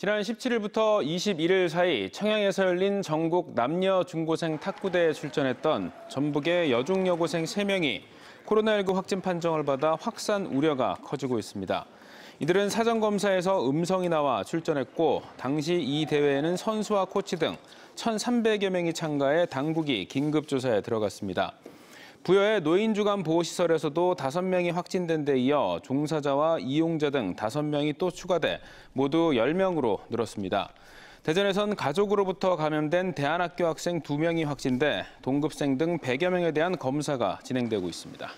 지난 17일부터 21일 사이 청양에서 열린 전국 남녀 중고생 탁구대에 출전했던 전북의 여중 여고생 3명이 코로나19 확진 판정을 받아 확산 우려가 커지고 있습니다. 이들은 사전 검사에서 음성이 나와 출전했고 당시 이 대회에는 선수와 코치 등 1,300여 명이 참가해 당국이 긴급 조사에 들어갔습니다. 부여의 노인주간 보호시설에서도 5명이 확진된 데 이어 종사자와 이용자 등 5명이 또 추가돼 모두 10명으로 늘었습니다. 대전에선 가족으로부터 감염된 대안학교 학생 2명이 확진돼 동급생 등 100여 명에 대한 검사가 진행되고 있습니다.